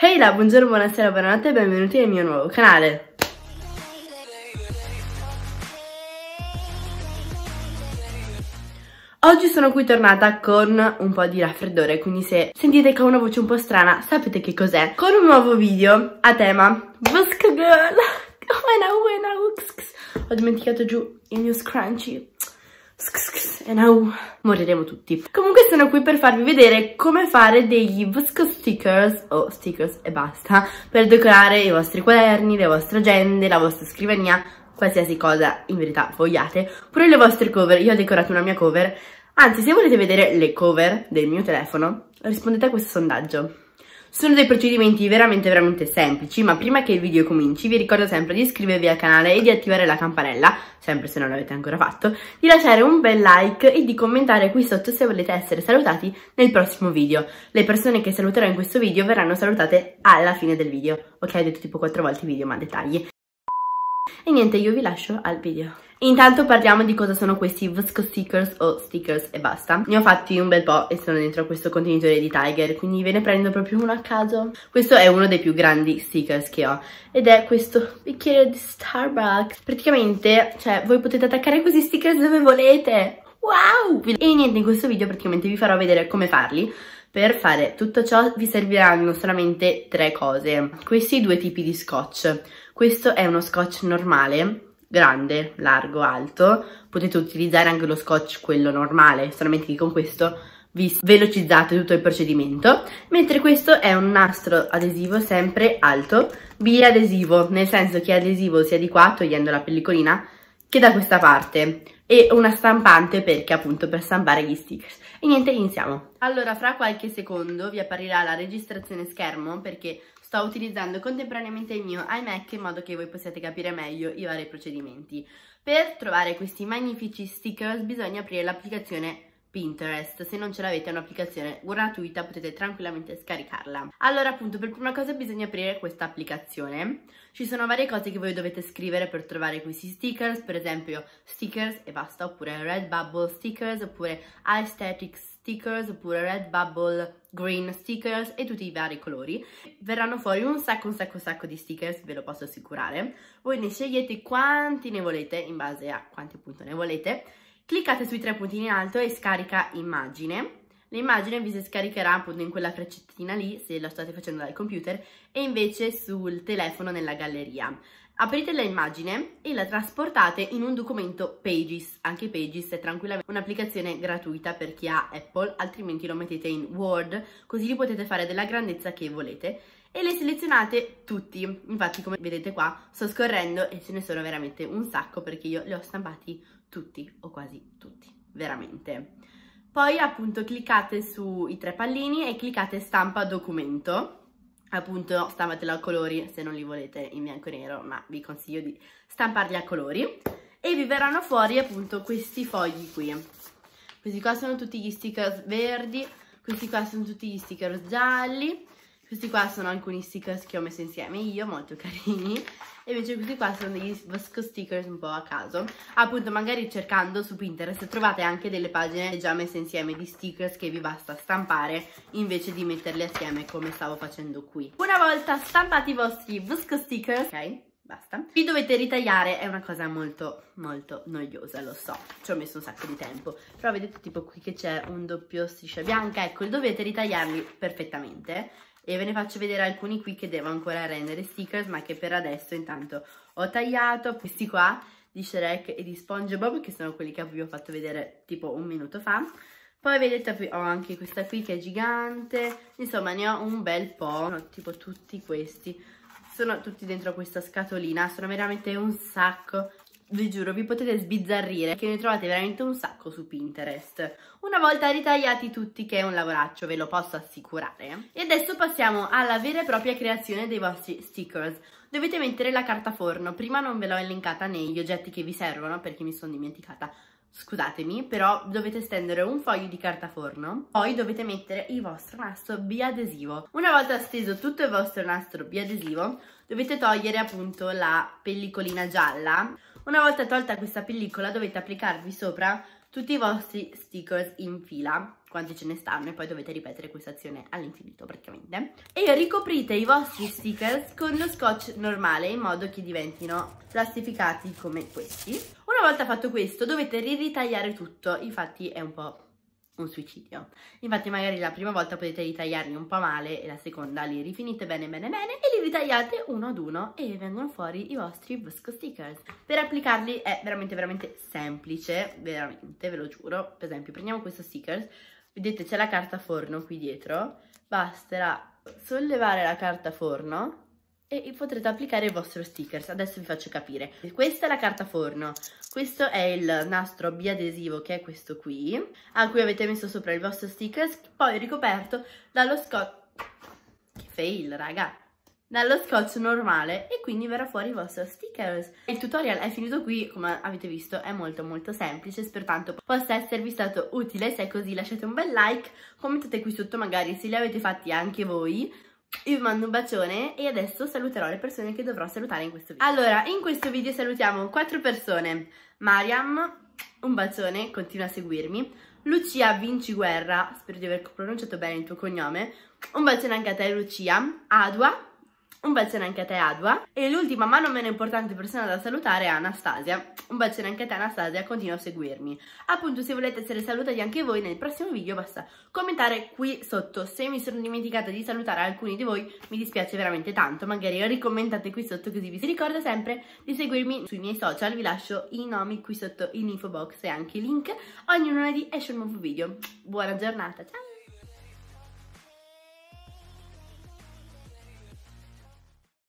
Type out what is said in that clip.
Hey là, buongiorno, buonasera, buonanotte e benvenuti nel mio nuovo canale. Oggi sono qui tornata con un po' di raffreddore, quindi se sentite che ho una voce un po' strana sapete che cos'è. Con un nuovo video a tema Busk Girl. Ho dimenticato giù il mio scrunchie e now moriremo tutti. Comunque sono qui per farvi vedere come fare degli Vosco stickers o stickers e basta per decorare i vostri quaderni, le vostre agende, la vostra scrivania, qualsiasi cosa in verità vogliate, pure le vostre cover. Io ho decorato una mia cover, anzi se volete vedere le cover del mio telefono rispondete a questo sondaggio. Sono dei procedimenti veramente veramente semplici, ma prima che il video cominci vi ricordo sempre di iscrivervi al canale e di attivare la campanella, sempre se non l'avete ancora fatto, di lasciare un bel like e di commentare qui sotto se volete essere salutati nel prossimo video. Le persone che saluterò in questo video verranno salutate alla fine del video, ok? Ho detto tipo quattro volte il video, ma dettagli. E niente, io vi lascio al video. Intanto parliamo di cosa sono questi Visco Stickers o stickers e basta. Ne ho fatti un bel po' e sono dentro questo contenitore di Tiger, quindi ve ne prendo proprio uno a caso. Questo è uno dei più grandi stickers che ho ed è questo bicchiere di Starbucks. Praticamente, cioè, voi potete attaccare questi stickers dove volete. Wow! E niente, in questo video praticamente vi farò vedere come farli per fare tutto ciò vi serviranno solamente tre cose. Questi due tipi di scotch. Questo è uno scotch normale, grande, largo, alto. Potete utilizzare anche lo scotch quello normale, solamente che con questo vi velocizzate tutto il procedimento. Mentre questo è un nastro adesivo sempre alto, biadesivo, nel senso che è adesivo sia di qua, togliendo la pellicolina, che da questa parte e una stampante perché appunto per stampare gli stickers. E niente, iniziamo. Allora, fra qualche secondo vi apparirà la registrazione schermo perché sto utilizzando contemporaneamente il mio iMac in modo che voi possiate capire meglio i vari procedimenti. Per trovare questi magnifici stickers bisogna aprire l'applicazione Pinterest. Se non ce l'avete è un'applicazione gratuita, potete tranquillamente scaricarla. Allora appunto per prima cosa bisogna aprire questa applicazione. Ci sono varie cose che voi dovete scrivere per trovare questi stickers, per esempio stickers e basta, oppure Redbubble stickers, oppure aesthetics stickers oppure red bubble green stickers e tutti i vari colori verranno fuori un sacco un sacco un sacco di stickers ve lo posso assicurare voi ne scegliete quanti ne volete in base a quanti appunto ne volete cliccate sui tre puntini in alto e scarica immagine L'immagine vi si scaricherà appunto in quella freccettina lì, se la state facendo dal computer, e invece sul telefono nella galleria. Aprite l'immagine e la trasportate in un documento Pages, anche Pages è tranquillamente un'applicazione gratuita per chi ha Apple, altrimenti lo mettete in Word, così li potete fare della grandezza che volete e le selezionate tutti, infatti come vedete qua sto scorrendo e ce ne sono veramente un sacco perché io le ho stampati tutti o quasi tutti, veramente. Poi appunto cliccate sui tre pallini e cliccate stampa documento, appunto stampatelo a colori se non li volete in bianco e nero, ma vi consiglio di stamparli a colori e vi verranno fuori appunto questi fogli qui. Questi qua sono tutti gli stickers verdi, questi qua sono tutti gli stickers gialli, questi qua sono alcuni stickers che ho messo insieme io, molto carini, e invece questi qua sono degli stickers un po' a caso appunto magari cercando su Pinterest trovate anche delle pagine già messe insieme di stickers che vi basta stampare invece di metterli assieme come stavo facendo qui una volta stampati i vostri Visco stickers ok basta. Vi dovete ritagliare, è una cosa molto, molto noiosa, lo so, ci ho messo un sacco di tempo, però vedete tipo qui che c'è un doppio striscia bianca, ecco, dovete ritagliarli perfettamente, e ve ne faccio vedere alcuni qui che devo ancora rendere stickers ma che per adesso intanto ho tagliato questi qua di Shrek e di SpongeBob che sono quelli che vi ho fatto vedere tipo un minuto fa poi vedete ho anche questa qui che è gigante insomma ne ho un bel po' no, tipo tutti questi sono tutti dentro questa scatolina sono veramente un sacco vi giuro, vi potete sbizzarrire che ne trovate veramente un sacco su Pinterest. Una volta ritagliati tutti, che è un lavoraccio, ve lo posso assicurare. E adesso passiamo alla vera e propria creazione dei vostri stickers. Dovete mettere la carta forno, prima non ve l'ho elencata negli oggetti che vi servono perché mi sono dimenticata scusatemi, però dovete stendere un foglio di carta forno, poi dovete mettere il vostro nastro biadesivo. Una volta steso tutto il vostro nastro biadesivo, dovete togliere appunto la pellicolina gialla una volta tolta questa pellicola dovete applicarvi sopra tutti i vostri stickers in fila, quanti ce ne stanno, e poi dovete ripetere questa azione all'infinito praticamente. E ricoprite i vostri stickers con lo scotch normale, in modo che diventino plastificati come questi. Una volta fatto questo dovete ritagliare tutto, infatti è un po' un suicidio. Infatti magari la prima volta potete ritagliarli un po' male e la seconda li rifinite bene bene bene e li ritagliate uno ad uno e vengono fuori i vostri Bosco Stickers. Per applicarli è veramente veramente semplice, veramente ve lo giuro. Per esempio prendiamo questo stickers, vedete c'è la carta forno qui dietro, basterà sollevare la carta forno e potrete applicare il vostro stickers. Adesso vi faccio capire. Questa è la carta forno, questo è il nastro biadesivo che è questo qui, a cui avete messo sopra il vostro stickers, poi ricoperto dallo scotch... Che fail, raga! Dallo scotch normale e quindi verrà fuori il vostro stickers. Il tutorial è finito qui, come avete visto è molto molto semplice, spero tanto possa esservi stato utile. Se è così lasciate un bel like, commentate qui sotto magari se li avete fatti anche voi io vi mando un bacione e adesso saluterò le persone che dovrò salutare in questo video. Allora, in questo video salutiamo quattro persone. Mariam, un bacione, continua a seguirmi. Lucia Vinci Guerra, spero di aver pronunciato bene il tuo cognome. Un bacione anche a te Lucia. Adua, un bel cena anche a te Adwa. e l'ultima ma non meno importante persona da salutare è Anastasia. Un bel cena anche a te Anastasia, continua a seguirmi. Appunto se volete essere salutati anche voi nel prossimo video basta commentare qui sotto. Se mi sono dimenticata di salutare alcuni di voi mi dispiace veramente tanto, magari ricommentate qui sotto così vi si ricorda sempre di seguirmi sui miei social, vi lascio i nomi qui sotto in info box e anche i link. Ogni lunedì esce un nuovo video. Buona giornata, ciao!